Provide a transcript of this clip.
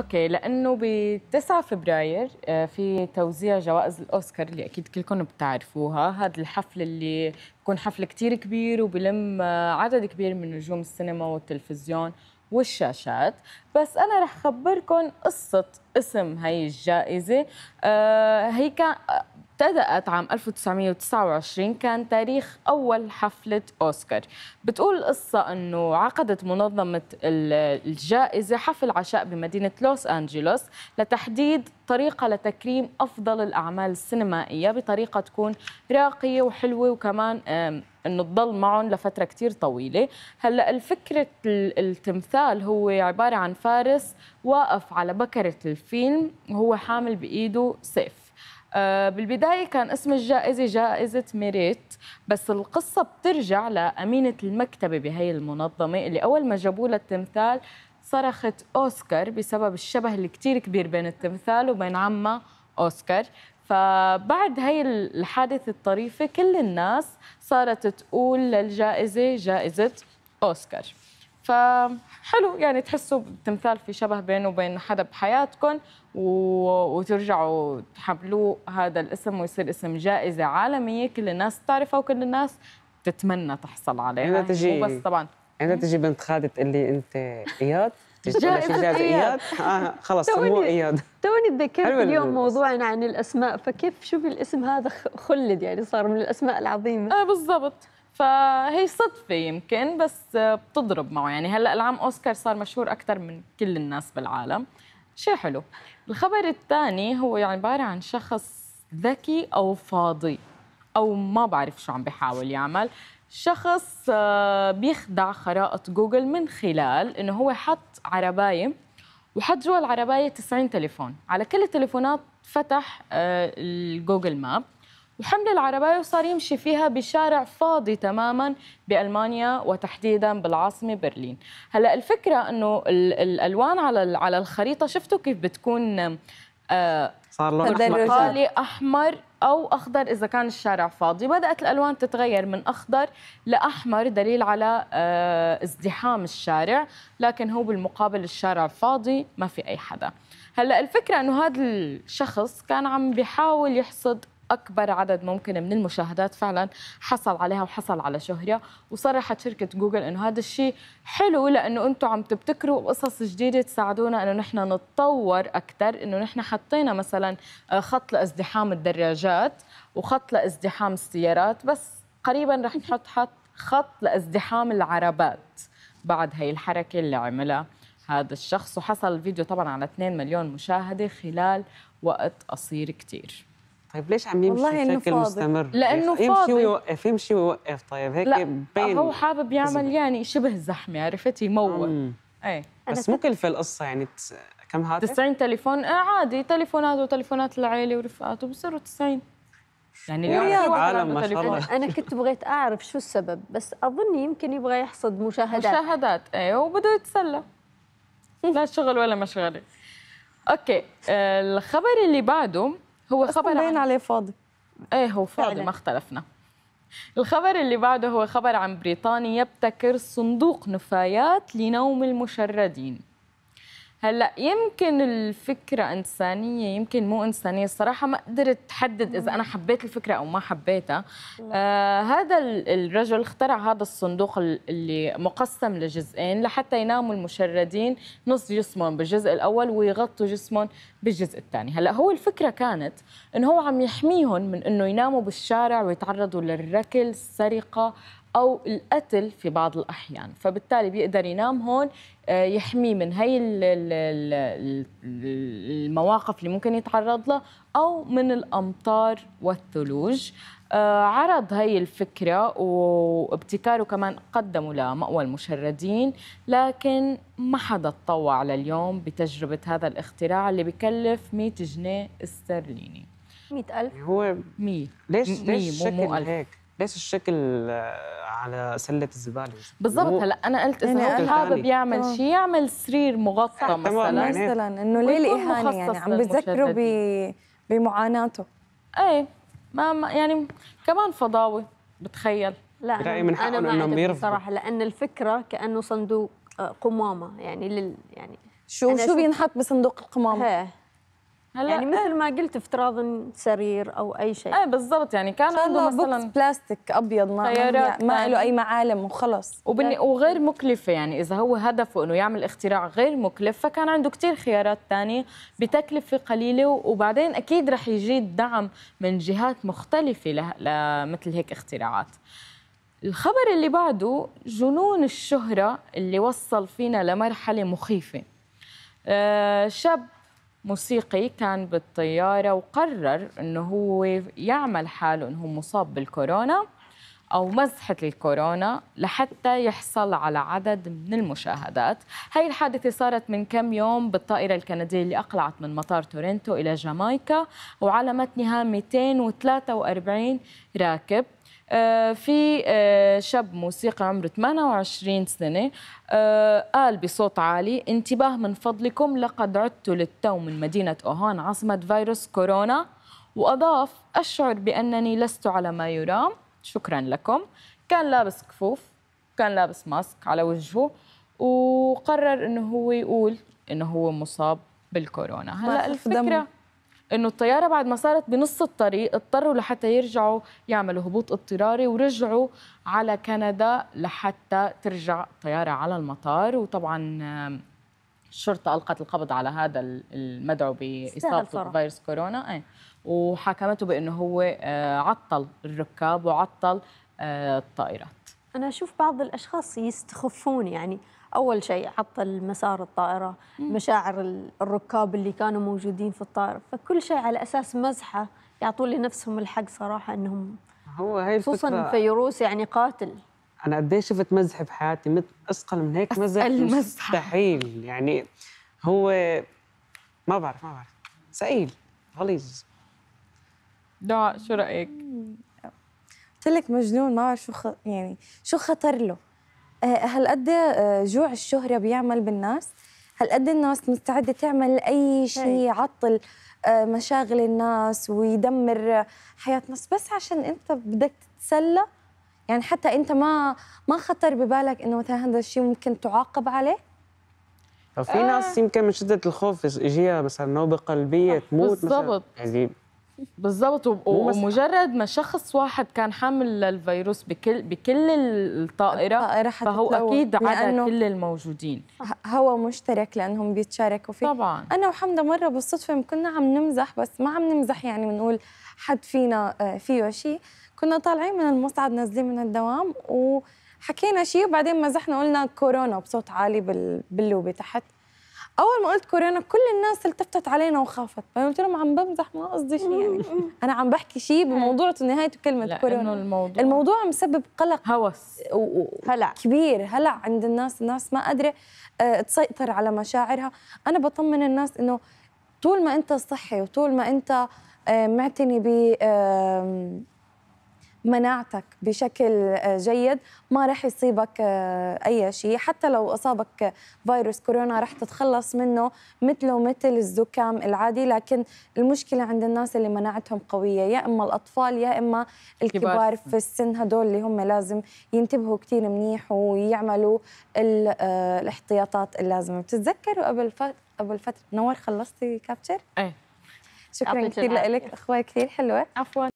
اوكي لانه ب 9 فبراير آه، في توزيع جوائز الاوسكار اللي اكيد كلكم بتعرفوها هذا الحفل اللي بكون حفل كتير كبير وبلم آه، عدد كبير من نجوم السينما والتلفزيون والشاشات بس أنا رح خبركم قصة اسم هاي الجائزة آه، هي كان ابتدأت عام 1929 كان تاريخ أول حفلة أوسكار بتقول القصة أنه عقدت منظمة الجائزة حفل عشاء بمدينة لوس أنجلوس لتحديد طريقة لتكريم أفضل الأعمال السينمائية بطريقة تكون راقية وحلوة وكمان انه تضل معهم لفتره كثير طويله هلا الفكره التمثال هو عباره عن فارس واقف على بكره الفيلم وهو حامل بايده سيف آه، بالبدايه كان اسم الجائزه جائزه ميريت بس القصه بترجع لامينه المكتبه بهي المنظمه اللي اول ما جابوا لها التمثال صرخت اوسكار بسبب الشبه الكتير كبير بين التمثال وبين عمها اوسكار فبعد هاي الحادثة الطريفة كل الناس صارت تقول للجائزة جائزة أوسكار فحلو يعني تحسوا تمثال في شبه بينه وبين حدا بحياتكم و... وترجعوا تحملوه هذا الاسم ويصير اسم جائزة عالمية كل الناس تعرفه وكل الناس تتمنى تحصل عليها أنا يعني تجي وبس طبعا أنا تجي بنت خالد تقول لي أنت إياد جائزة إياد, إياد. آه خلص سموه إياد توني تذكرت اليوم موضوعنا عن الأسماء فكيف شوفي الاسم هذا خلد يعني صار من الأسماء العظيمة آه بالضبط فهي صدفه يمكن بس بتضرب معه يعني هلا العام اوسكار صار مشهور اكثر من كل الناس بالعالم شيء حلو الخبر الثاني هو يعني عباره عن شخص ذكي او فاضي او ما بعرف شو عم بيحاول يعمل شخص آه، بيخدع خرائط جوجل من خلال انه هو حط عربايه وحط جوا العربايه 90 تليفون على كل التليفونات فتح آه، الجوجل ماب وحمل العرباية وصار يمشي فيها بشارع فاضي تماما بألمانيا وتحديدا بالعاصمة برلين هلا الفكرة أنه الألوان على على الخريطة شفتوا كيف بتكون آه، صار لون احمر احمر او اخضر اذا كان الشارع فاضي بدات الالوان تتغير من اخضر لاحمر دليل على آه، ازدحام الشارع لكن هو بالمقابل الشارع فاضي ما في اي حدا هلا الفكره انه هذا الشخص كان عم بيحاول يحصد اكبر عدد ممكن من المشاهدات فعلا حصل عليها وحصل على شهره وصرحت شركه جوجل انه هذا الشيء حلو لانه انتم عم تبتكروا قصص جديده تساعدونا انه نحن نتطور اكثر انه نحن حطينا مثلا آه، خط لازدحام الدراجات وخط لازدحام السيارات بس قريبا رح نحط حط خط لازدحام العربات بعد هي الحركه اللي عملها هذا الشخص وحصل الفيديو طبعا على 2 مليون مشاهده خلال وقت قصير كثير طيب ليش عم يمشي بشكل مستمر؟ لانه فاضي يمشي ويوقف يمشي ويوقف طيب هيك لا بين هو حابب يعمل يعني شبه زحمه عرفت يمول اي بس مو كل في القصه يعني تس... كم هاتف؟ 90 تليفون آه عادي تليفونات وتليفونات العيله ورفقاته بصيروا 90 يعني اليوم عالم ما شاء الله انا كنت بغيت اعرف شو السبب بس اظن يمكن يبغى يحصد مشاهدات مشاهدات اي وبده يتسلى لا شغل ولا مشغله اوكي آه، الخبر اللي بعده هو خبر باين عليه فاضي ايه هو فاضي ما اختلفنا الخبر اللي بعده هو خبر عن بريطاني يبتكر صندوق نفايات لنوم المشردين هلا يمكن الفكره انسانيه يمكن مو انسانيه الصراحه ما قدرت احدد اذا انا حبيت الفكره او ما حبيتها آه هذا الرجل اخترع هذا الصندوق اللي مقسم لجزئين لحتى يناموا المشردين نص جسمهم بالجزء الاول ويغطوا جسمهم بالجزء الثاني هلا هو الفكره كانت انه هو عم يحميهم من انه يناموا بالشارع ويتعرضوا للركل السرقه او القتل في بعض الاحيان فبالتالي بيقدر ينام هون آه، يحميه من هي المواقف اللي ممكن يتعرض لها او من الامطار والثلوج آه، عرض هي الفكرة وابتكاره كمان قدموا لمأوى المشردين لكن ما حدا تطوع لليوم بتجربة هذا الاختراع اللي بكلف 100 جنيه استرليني 100 ألف هو 100 ليش ليش شكل هيك ليش الشكل آه، على سله الزباله بالضبط هلا انا قلت اذا يعني هو حابب يعني يعمل شيء يعمل سرير مغطى مثلا يعني مثلا انه ليه الاهانه يعني عم بتذكره ب... بمعاناته ايه ما يعني كمان فضاوي بتخيل لا انا ما انه صراحه لان الفكره كانه صندوق آه، قمامه يعني لل يعني شو شو بينحط بصندوق القمامه؟ هلا يعني مثل ما قلت افتراض سرير او اي شيء ايه بالضبط يعني كان عنده مثلا بلاستيك ابيض ما ما يعني يعني. له اي معالم وخلص وبني يعني وغير مكلفه يعني اذا هو هدفه انه يعمل اختراع غير مكلف فكان عنده كثير خيارات ثانيه بتكلفه قليله وبعدين اكيد رح يجيد دعم من جهات مختلفه لمثل هيك اختراعات الخبر اللي بعده جنون الشهره اللي وصل فينا لمرحله مخيفه آه، شاب موسيقي كان بالطيارة وقرر أنه هو يعمل حاله أنه مصاب بالكورونا أو مزحة الكورونا لحتى يحصل على عدد من المشاهدات هاي الحادثة صارت من كم يوم بالطائرة الكندية اللي أقلعت من مطار تورنتو إلى جامايكا وعلى متنها 243 راكب آه، في آه، شاب موسيقي عمره 28 سنة آه، قال بصوت عالي انتباه من فضلكم لقد عدت للتو من مدينة أوهان عاصمة فيروس كورونا وأضاف أشعر بأنني لست على ما يرام شكرا لكم كان لابس كفوف كان لابس ماسك على وجهه وقرر انه هو يقول انه هو مصاب بالكورونا هلا طيب، الفكره انه الطياره بعد ما صارت بنص الطريق اضطروا لحتى يرجعوا يعملوا هبوط اضطراري ورجعوا على كندا لحتى ترجع الطياره على المطار وطبعا الشرطة ألقت القبض على هذا المدعو بإصابته بفيروس كورونا أي. وحاكمته بأنه هو آه، عطل الركاب وعطل آه، الطائرات أنا أشوف بعض الأشخاص يستخفون يعني اول شيء عطل مسار الطائره مم. مشاعر الركاب اللي كانوا موجودين في الطائره فكل شيء على اساس مزحه لي لنفسهم الحق صراحه انهم هو هي خصوصا فيروس يعني قاتل انا قد شفت مزح بحياتي اثقل من هيك مزح مستحيل يعني هو ما بعرف ما بعرف سئيل غليظ دعاء شو رايك؟ قلت لك مجنون ما بعرف شو خ... يعني شو خطر له آه، هل قد آه، جوع الشهرة بيعمل بالناس؟ هل قد الناس مستعدة تعمل أي شيء يعطل آه، مشاغل الناس ويدمر حياة الناس بس عشان أنت بدك تتسلى؟ يعني حتى أنت ما ما خطر ببالك إنه مثلا هذا الشيء ممكن تعاقب عليه؟ في آه. ناس يمكن من شدة الخوف يجيها مثلا نوبة قلبية تموت بالضبط يعني بالضبط ومجرد ما شخص واحد كان حامل للفيروس بكل بكل الطائره, الطائرة فهو اكيد على كل الموجودين هو مشترك لانهم بيتشاركوا فيه طبعا انا وحمده مره بالصدفه كنا عم نمزح بس ما عم نمزح يعني بنقول حد فينا آه، فيه شيء كنا طالعين من المصعد نازلين من الدوام وحكينا شيء وبعدين مزحنا قلنا كورونا بصوت عالي باللوبي تحت اول ما قلت كورونا كل الناس التفتت علينا وخافت فقلت لهم عم بمزح ما قصدي شيء يعني انا عم بحكي شيء بموضوع نهايته كلمه كورونا الموضوع الموضوع مسبب قلق هوس هلع كبير هلع عند الناس الناس ما قادره آه، تسيطر على مشاعرها انا بطمن الناس انه طول ما انت صحي وطول ما انت آه، معتني ب مناعتك بشكل آه، جيد ما رح يصيبك آه، أي شيء حتى لو أصابك فيروس كورونا رح تتخلص منه مثله مثل الزكام العادي لكن المشكلة عند الناس اللي مناعتهم قوية يا إما الأطفال يا إما الكبار في السن هدول اللي هم لازم ينتبهوا كتير منيح ويعملوا آه، الاحتياطات اللازمة بتتذكروا قبل قبل فترة نور خلصتي كابتشر؟ ايه شكرا كثير لك اخوة كثير حلوة عفوا